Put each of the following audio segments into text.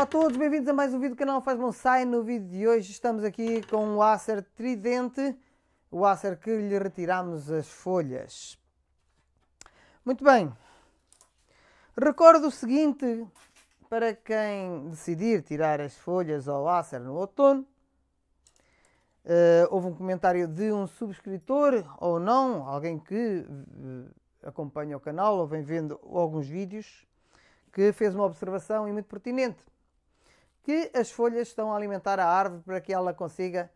Olá a todos, bem-vindos a mais um vídeo do canal Faz Bonsai. No vídeo de hoje estamos aqui com o Acer Tridente, o Acer que lhe retiramos as folhas. Muito bem, recordo o seguinte, para quem decidir tirar as folhas ao Acer no outono, uh, houve um comentário de um subscritor ou não, alguém que uh, acompanha o canal ou vem vendo alguns vídeos, que fez uma observação e muito pertinente que as folhas estão a alimentar a árvore para que ela consiga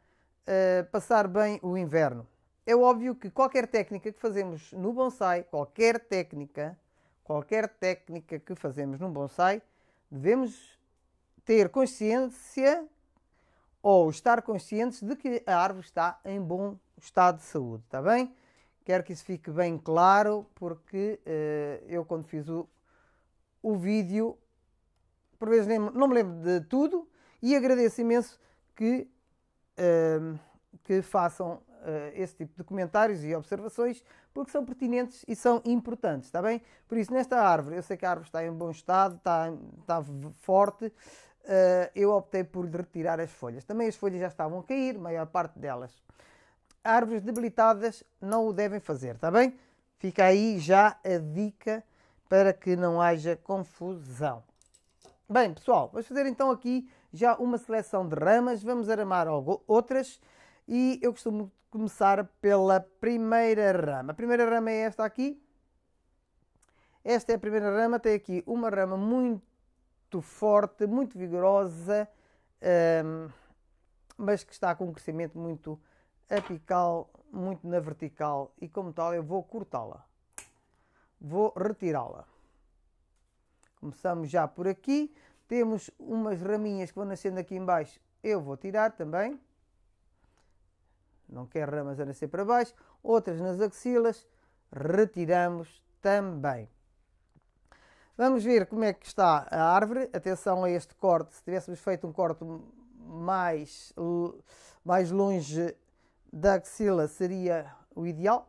uh, passar bem o inverno. É óbvio que qualquer técnica que fazemos no bonsai, qualquer técnica, qualquer técnica que fazemos no bonsai, devemos ter consciência ou estar conscientes de que a árvore está em bom estado de saúde, está bem? Quero que isso fique bem claro, porque uh, eu quando fiz o, o vídeo por vezes nem, não me lembro de tudo e agradeço imenso que, uh, que façam uh, esse tipo de comentários e observações porque são pertinentes e são importantes, está bem? Por isso, nesta árvore, eu sei que a árvore está em bom estado, está, está forte, uh, eu optei por retirar as folhas. Também as folhas já estavam a cair, a maior parte delas. Árvores debilitadas não o devem fazer, está bem? Fica aí já a dica para que não haja confusão. Bem, pessoal, vamos fazer então aqui já uma seleção de ramas, vamos armar outras e eu costumo começar pela primeira rama. A primeira rama é esta aqui. Esta é a primeira rama, tem aqui uma rama muito forte, muito vigorosa, hum, mas que está com um crescimento muito apical, muito na vertical e como tal eu vou cortá-la. Vou retirá-la. Começamos já por aqui. Temos umas raminhas que vão nascendo aqui embaixo. Eu vou tirar também. Não quer ramas a nascer para baixo. Outras nas axilas. Retiramos também. Vamos ver como é que está a árvore. Atenção a este corte. Se tivéssemos feito um corte mais, mais longe da axila seria o ideal.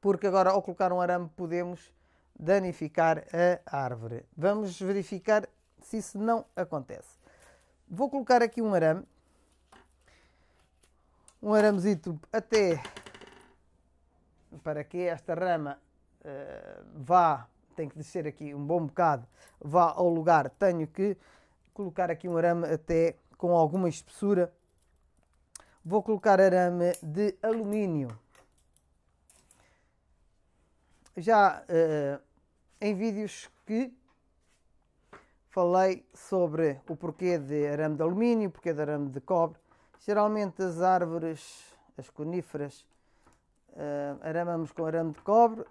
Porque agora ao colocar um arame podemos danificar a árvore. Vamos verificar se isso não acontece. Vou colocar aqui um arame, um aramezito até para que esta rama uh, vá, tem que descer aqui um bom bocado, vá ao lugar, tenho que colocar aqui um arame até com alguma espessura. Vou colocar arame de alumínio já uh, em vídeos que falei sobre o porquê de arame de alumínio, o porquê de arame de cobre. Geralmente as árvores, as coníferas, uh, aramamos com arame de cobre,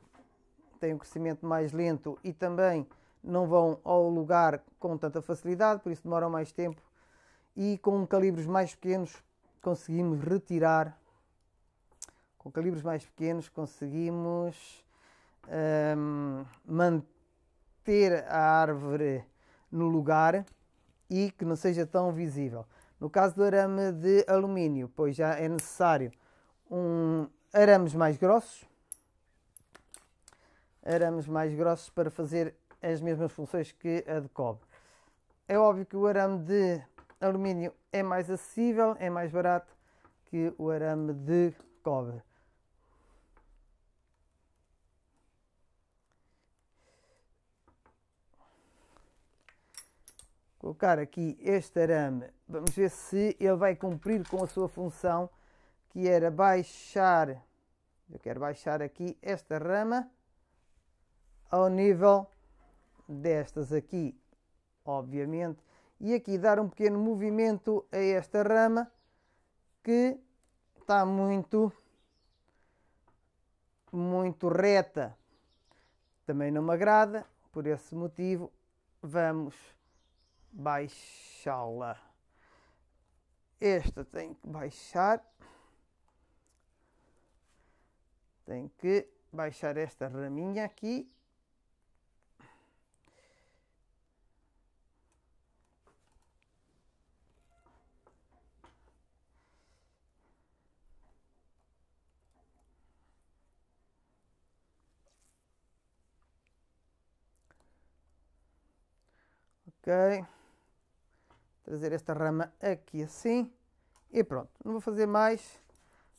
têm um crescimento mais lento e também não vão ao lugar com tanta facilidade, por isso demoram mais tempo e com calibres mais pequenos conseguimos retirar. Com calibres mais pequenos conseguimos um, ehm, manter a árvore no lugar e que não seja tão visível. No caso do arame de alumínio, pois já é necessário um arames mais grossos, arames mais grossos para fazer as mesmas funções que a de cobre. É óbvio que o arame de alumínio é mais acessível, é mais barato que o arame de cobre. colocar aqui este arame, vamos ver se ele vai cumprir com a sua função, que era baixar, eu quero baixar aqui esta rama ao nível destas aqui, obviamente, e aqui dar um pequeno movimento a esta rama que está muito, muito reta. Também não me agrada, por esse motivo vamos baixá-la. Esta tem que baixar. Tem que baixar esta raminha aqui. Okay trazer esta rama aqui assim. E pronto, não vou fazer mais.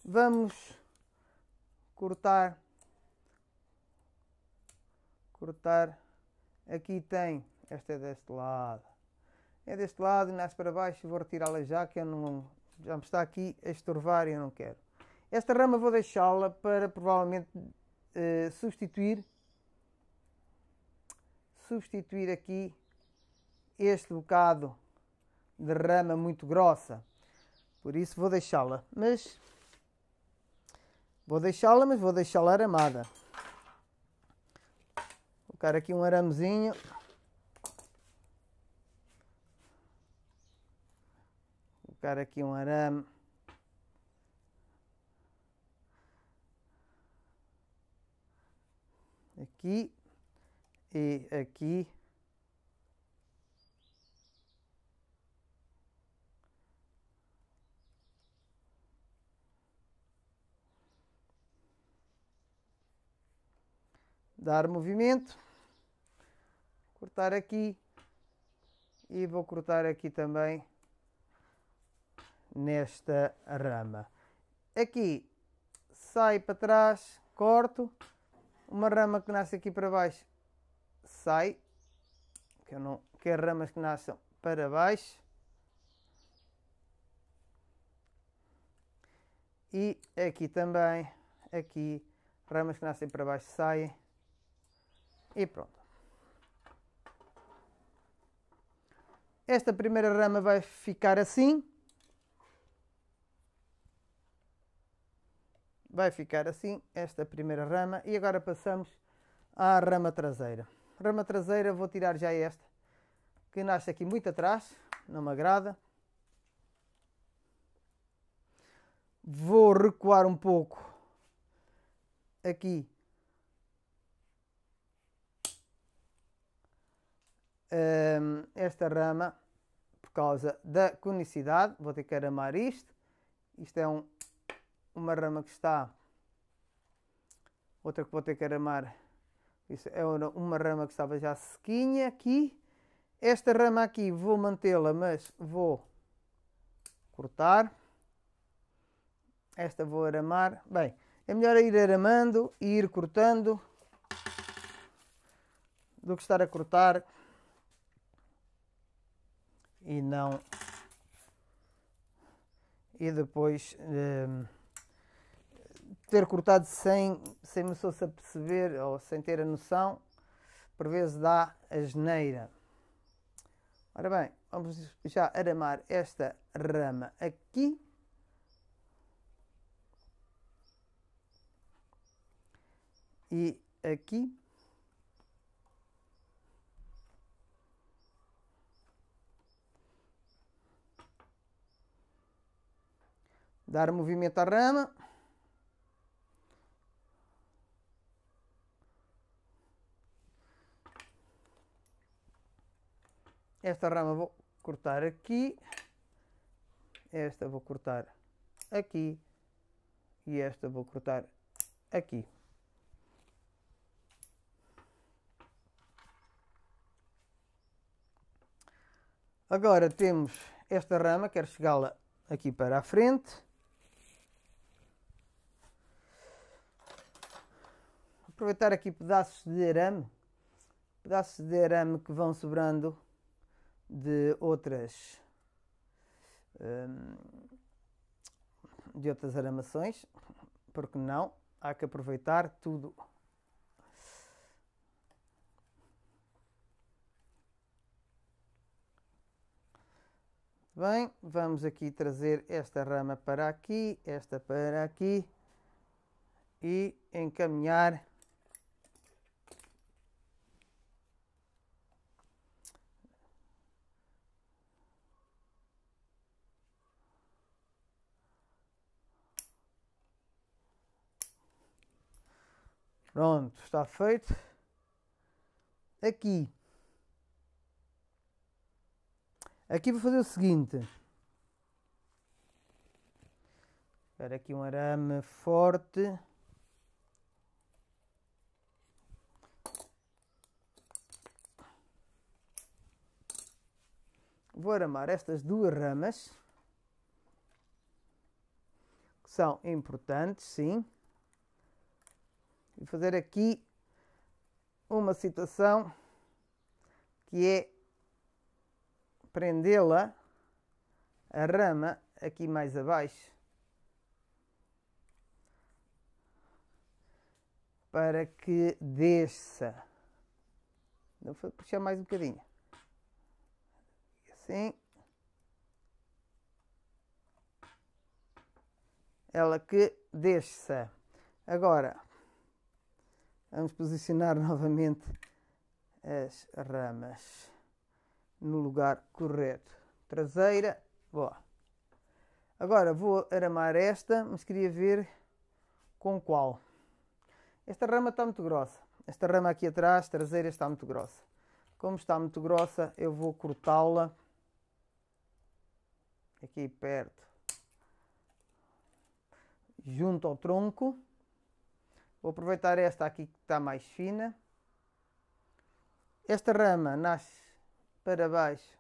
Vamos cortar. Cortar. Aqui tem, esta é deste lado. É deste lado, nasce para baixo, vou retirá-la já que eu não, já me está aqui a estorvar e eu não quero. Esta rama vou deixá-la para provavelmente eh, substituir substituir aqui este bocado de rama muito grossa. Por isso vou deixá-la, mas vou deixá-la, mas vou deixá-la aramada. Vou colocar aqui um aramezinho. Vou colocar aqui um arame. Aqui e aqui. dar movimento, cortar aqui e vou cortar aqui também nesta rama. Aqui sai para trás, corto, uma rama que nasce aqui para baixo sai, que eu não quero ramas que nasçam para baixo. E aqui também, aqui, ramas que nascem para baixo saem. E pronto. Esta primeira rama vai ficar assim. Vai ficar assim esta primeira rama. E agora passamos à rama traseira. Rama traseira vou tirar já esta, que nasce aqui muito atrás, não me agrada. Vou recuar um pouco aqui um, ehm, esta rama por causa da conicidade. Vou ter que aramar isto. Isto é um, uma rama que está. Outra que vou ter que aramar. Isso é uma rama que estava já sequinha aqui. Esta rama aqui vou mantê-la, mas vou cortar. Esta vou aramar. Bem, é melhor ir aramando e ir cortando do que estar a cortar e não e depois um, ehm, ter cortado sem, sem me se aperceber ou sem ter a noção, por vezes dá a geneira. Ora bem, vamos já aramar esta rama aqui. E aqui. Dar movimento à rama. Esta rama vou cortar aqui. Esta vou cortar aqui. E esta vou cortar aqui. Agora temos esta rama, quero chegá-la aqui para a frente. aproveitar aqui pedaços de arame, pedaços de arame que vão sobrando de outras hum, de outras aramações, porque não? Há que aproveitar tudo. Bem, vamos aqui trazer esta rama para aqui, esta para aqui e encaminhar Pronto, está feito. Aqui. Aqui vou fazer o seguinte. Espera aqui um arame forte. Vou armar estas duas ramas. Que são importantes, sim e fazer aqui uma situação que é prendê-la a rama aqui mais abaixo para que desça. Vou puxar mais um bocadinho. Assim. Ela que desça. Agora, Vamos posicionar novamente as ramas no lugar correto. Traseira, boa. Agora vou aramar esta, mas queria ver com qual. Esta rama está muito grossa. Esta rama aqui atrás, traseira, está muito grossa. Como está muito grossa, eu vou cortá-la aqui perto, junto ao tronco. Vou aproveitar esta aqui que está mais fina. Esta rama nasce para baixo,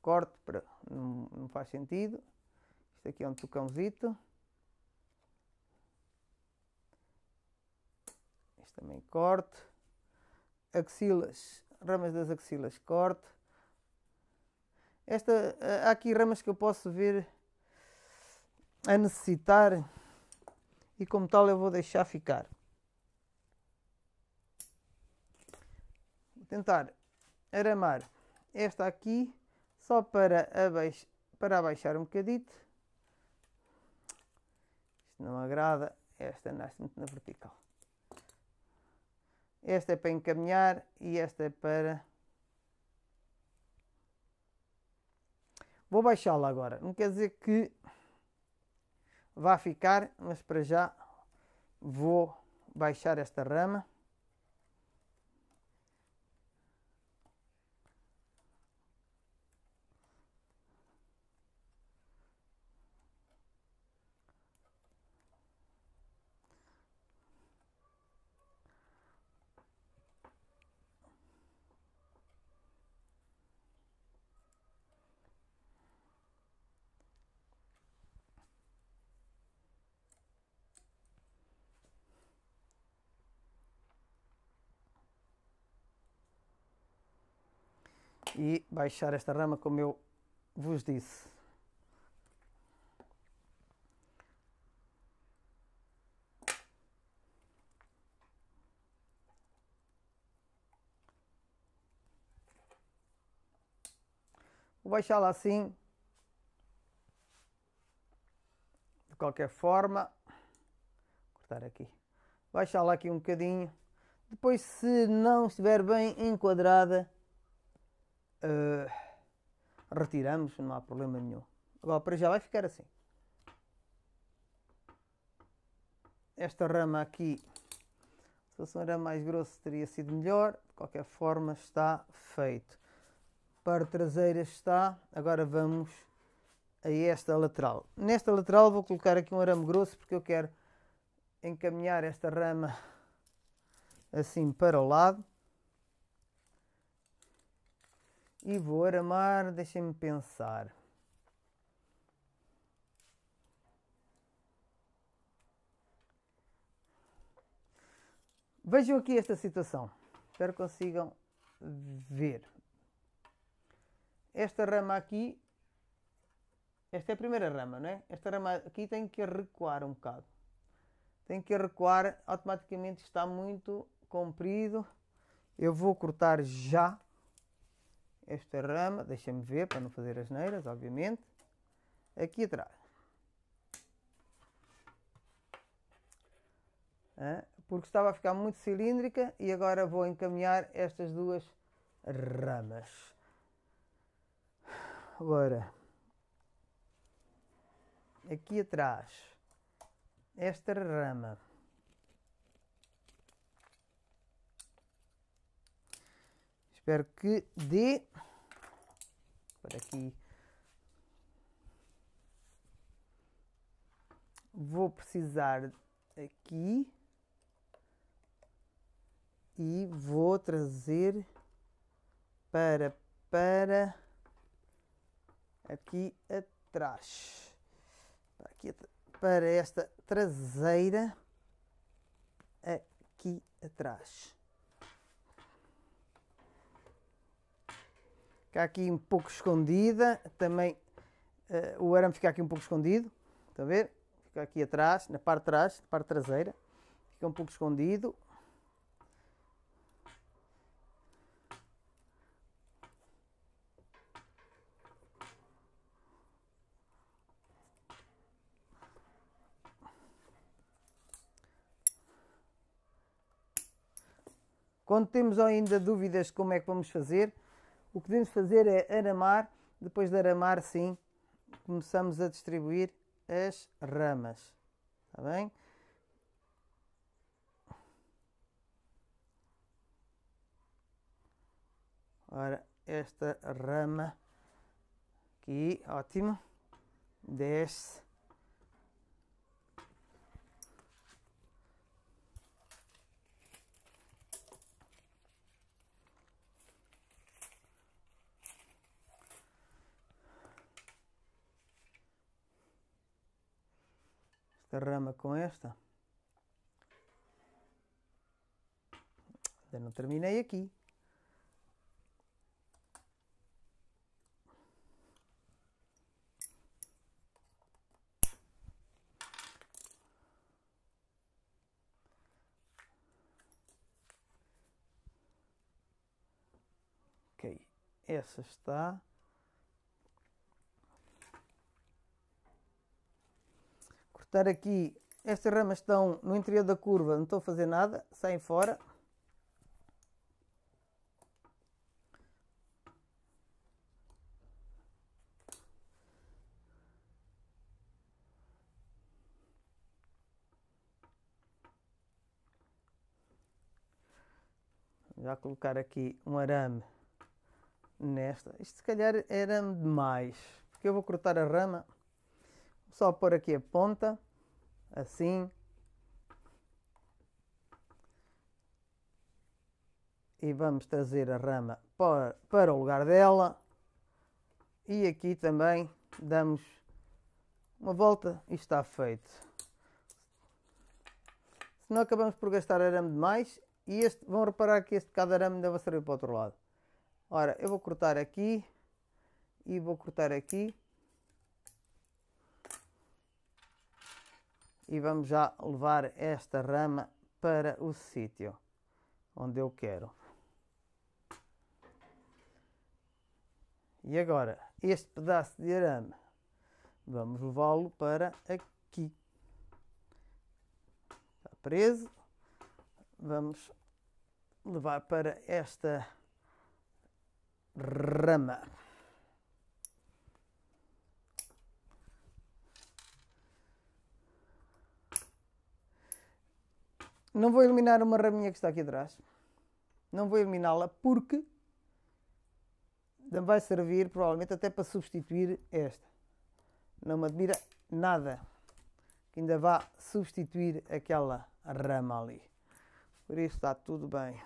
corte, para, não, não faz sentido. Isto aqui é um tocãozito. Isto também corte. Axilas, ramas das axilas, corte. Esta, eh, há aqui ramas que eu posso ver a necessitar e como tal eu vou deixar ficar. tentar aramar esta aqui, só para, abaix para abaixar um bocadito. Isto não agrada, esta nasce muito na vertical. Esta é para encaminhar e esta é para... Vou baixá-la agora, não quer dizer que vá ficar, mas para já vou baixar esta rama. e baixar esta rama como eu vos disse. Vou baixá-la assim. De qualquer forma. Cortar aqui. Baixá-la aqui um bocadinho. Depois, se não estiver bem enquadrada, Uh, retiramos, não há problema nenhum. Agora, para já vai ficar assim. Esta rama aqui, se fosse uma rama mais grossa, teria sido melhor. De qualquer forma, está feito. Para traseira está. Agora vamos a esta lateral. Nesta lateral vou colocar aqui um arame grosso, porque eu quero encaminhar esta rama assim para o lado E vou armar. deixem-me pensar. Vejam aqui esta situação. Espero que consigam ver. Esta rama aqui, esta é a primeira rama, não é? Esta rama aqui tem que recuar um bocado. Tem que recuar, automaticamente está muito comprido. Eu vou cortar já esta rama, deixa-me ver para não fazer as neiras, obviamente, aqui atrás. Porque estava a ficar muito cilíndrica e agora vou encaminhar estas duas ramas. Agora, aqui atrás, esta rama. Espero que dê. Para aqui. Vou precisar aqui. E vou trazer para, para aqui atrás. Para, aqui, para esta traseira aqui atrás. Fica aqui um pouco escondida. Também uh, o arame fica aqui um pouco escondido. Estão a ver? Fica aqui atrás, na parte de trás, na parte traseira. Fica um pouco escondido. Quando temos ainda dúvidas de como é que vamos fazer, o que devemos fazer é aramar, depois de aramar, sim, começamos a distribuir as ramas. Está bem? Ora, esta rama aqui, ótimo, desce rama com esta. Ainda não terminei aqui. Ok, essa está. estar aqui, estas ramas estão no interior da curva, não estou a fazer nada, saem fora. já colocar aqui um arame nesta. Isto se calhar era é demais, porque eu vou cortar a rama só por aqui a ponta, assim. E vamos trazer a rama para, para o lugar dela. E aqui também damos uma volta e está feito. Se não acabamos por gastar arame demais, e este, vão reparar que este cada arame ainda vai sair para o outro lado. Ora, eu vou cortar aqui e vou cortar aqui e vamos já levar esta rama para o sítio onde eu quero. E agora, este pedaço de arame, vamos levá-lo para aqui. Está preso. Vamos levar para esta rama. Não vou eliminar uma raminha que está aqui atrás. Não vou eliminá-la porque vai servir provavelmente até para substituir esta. Não me admira nada que ainda vá substituir aquela rama ali. Por isso está tudo bem.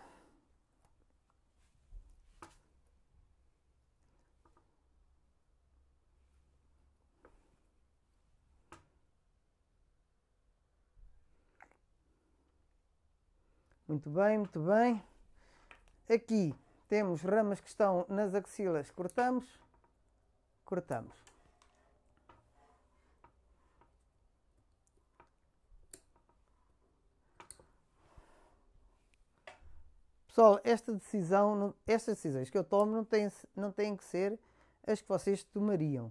Muito bem, muito bem. Aqui temos ramas que estão nas axilas, cortamos, cortamos. Pessoal, esta decisão, estas decisões que eu tomo não têm, não têm que ser as que vocês tomariam.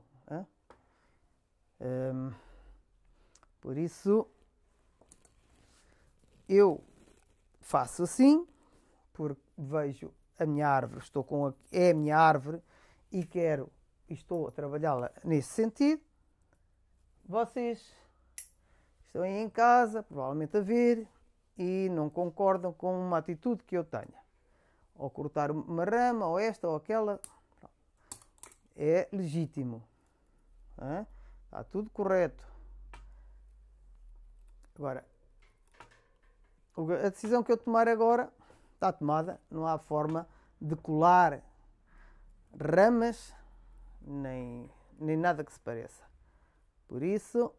Hum, por isso, eu faço assim, porque vejo a minha árvore, estou com a, é a minha árvore e quero e estou a trabalhá-la nesse sentido. Vocês estão aí em casa, provavelmente a ver, e não concordam com uma atitude que eu tenha. Ou cortar uma rama, ou esta ou aquela. É legítimo. Hã? Está tudo correto. Agora, a decisão que eu tomar agora está tomada, não há forma de colar ramas nem, nem nada que se pareça. Por isso.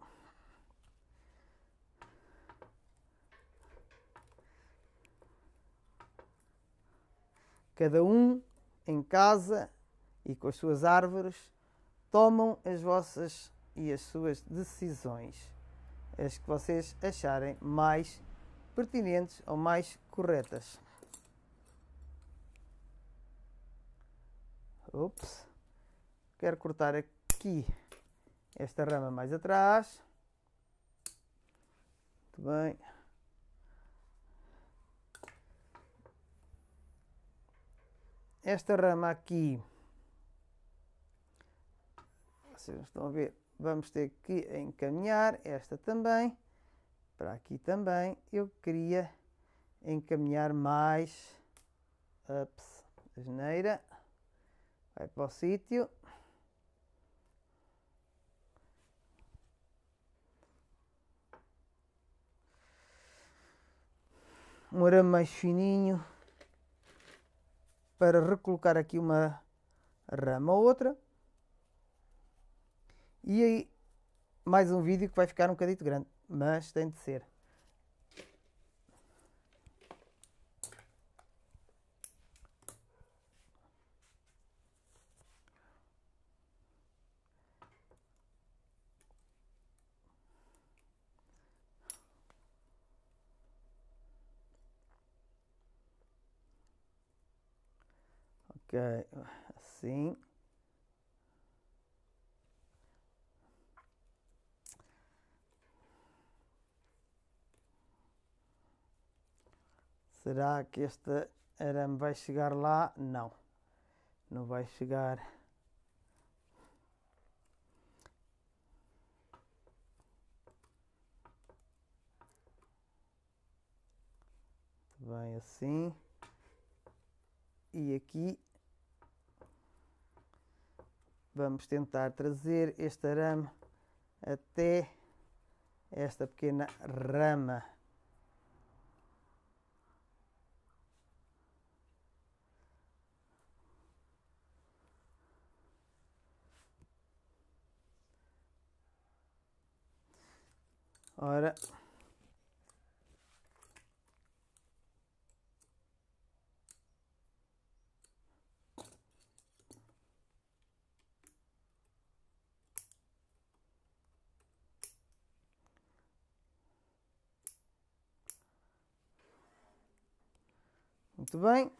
Cada um em casa e com as suas árvores tomam as vossas e as suas decisões, as que vocês acharem mais pertinentes ou mais corretas. Ups. Quero cortar aqui esta rama mais atrás. Muito bem. Esta rama aqui, vocês estão a ver, vamos ter que encaminhar esta também para aqui também, eu queria encaminhar mais. Ups, geneira, Vai para o sítio. Um arame mais fininho para recolocar aqui uma rama ou outra. E aí, mais um vídeo que vai ficar um bocadinho grande mas tem de ser. Ok, assim. Será que este arame vai chegar lá? Não, não vai chegar. Bem assim. E aqui vamos tentar trazer este arame até esta pequena rama. Ora. Muito bem.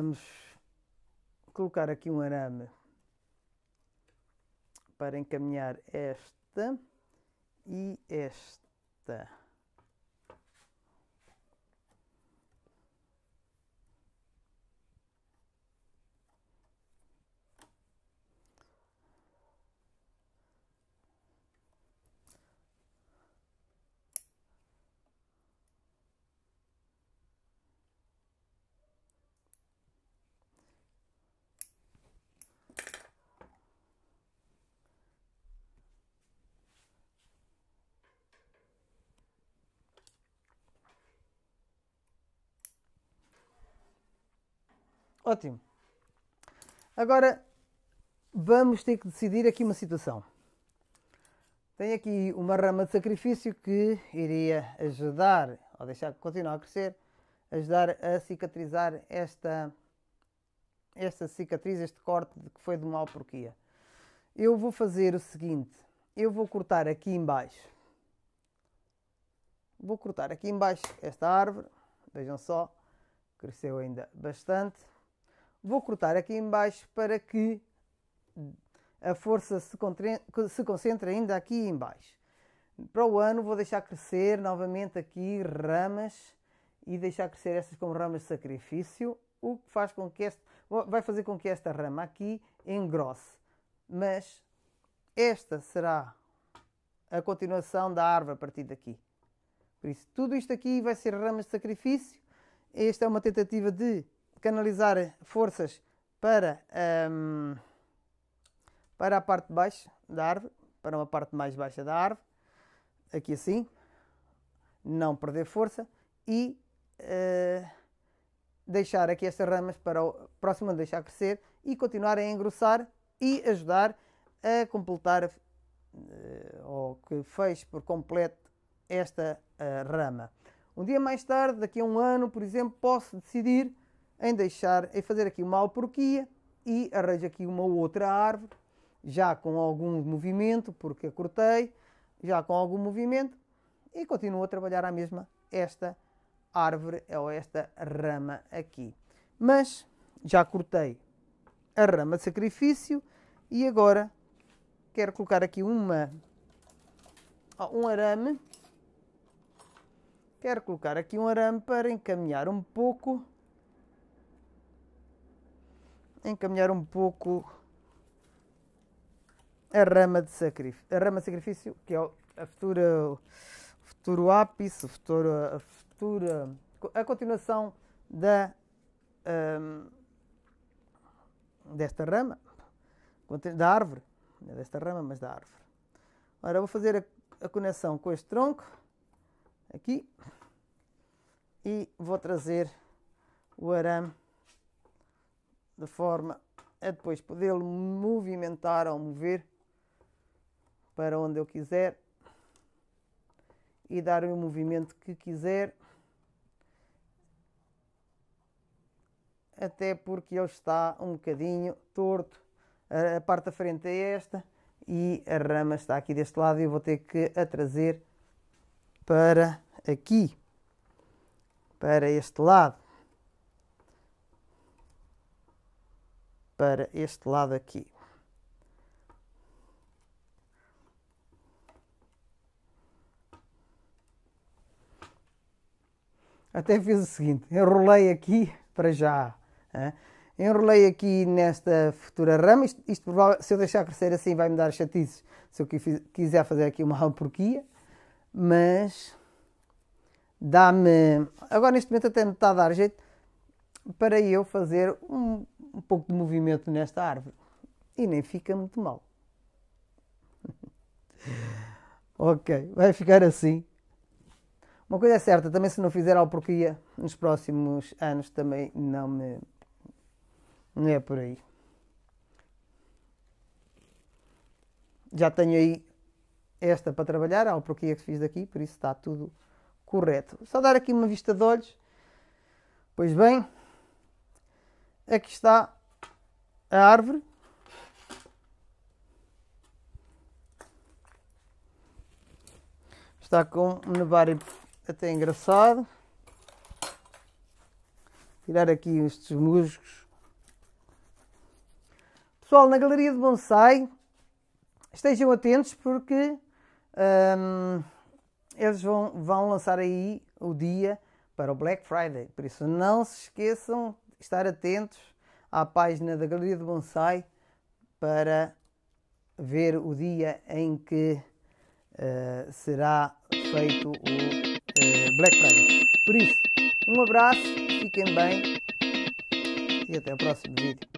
Vamos colocar aqui um arame para encaminhar esta e esta. Ótimo. Agora vamos ter que decidir aqui uma situação. Tem aqui uma rama de sacrifício que iria ajudar, ou deixar que continue a crescer, ajudar a cicatrizar esta, esta cicatriz, este corte que foi de uma alporquia. Eu vou fazer o seguinte, eu vou cortar aqui embaixo. Vou cortar aqui embaixo esta árvore, vejam só, cresceu ainda bastante. Vou cortar aqui embaixo para que a força se, concentre ainda aqui embaixo. Para o ano vou deixar crescer novamente aqui ramas e deixar crescer estas como ramas de sacrifício, o que faz com que este, vai fazer com que esta rama aqui engrosse. Mas esta será a continuação da árvore a partir daqui. Por isso, tudo isto aqui vai ser ramas de sacrifício. Esta é uma tentativa de canalizar forças para, um, para a parte de baixo da árvore, para uma parte mais baixa da árvore, aqui assim, não perder força e uh, deixar aqui estas ramas para o próximo deixar crescer e continuar a engrossar e ajudar a completar uh, ou que fez por completo esta uh, rama. Um dia mais tarde, daqui a um ano, por exemplo, posso decidir em deixar, em fazer aqui uma alporquia e arranjo aqui uma outra árvore, já com algum movimento, porque a cortei, já com algum movimento, e continuo a trabalhar a mesma esta árvore ou esta rama aqui. Mas já cortei a rama de sacrifício e agora quero colocar aqui uma um arame. Quero colocar aqui um arame para encaminhar um pouco encaminhar um pouco a rama de sacrifício, a rama sacrifício que é a futura, o futuro ápice, a futura, a futura, a continuação da um, desta rama, da árvore, não é desta rama, mas da árvore. Ora, vou fazer a, a conexão com este tronco, aqui, e vou trazer o arame de forma a depois podê-lo movimentar ou mover para onde eu quiser e dar o movimento que quiser, até porque ele está um bocadinho torto. A parte da frente é esta e a rama está aqui deste lado e eu vou ter que a trazer para aqui, para este lado. para este lado aqui. Até fiz o seguinte, enrolei aqui para já. Hein? Enrolei aqui nesta futura rama. Isto, isto, se eu deixar crescer assim vai-me dar chatices se eu quiser fazer aqui uma alporquia. Mas dá-me... Agora neste momento até me está a dar jeito para eu fazer um um pouco de movimento nesta árvore e nem fica muito mal. ok, vai ficar assim. Uma coisa é certa, também se não fizer alporquia nos próximos anos também não me não é por aí. Já tenho aí esta para trabalhar, a alporquia que fiz daqui, por isso está tudo correto. Só dar aqui uma vista de olhos. Pois bem, aqui é está a árvore. Está com um nevar até engraçado. Tirar aqui estes musgos. Pessoal, na Galeria de Bonsai, estejam atentos porque hum, eles vão, vão lançar aí o dia para o Black Friday. Por isso, não se esqueçam estar atentos à página da Galeria do Bonsai para ver o dia em que uh, será feito o uh, Black Friday. Por isso, um abraço, fiquem bem e até o próximo vídeo.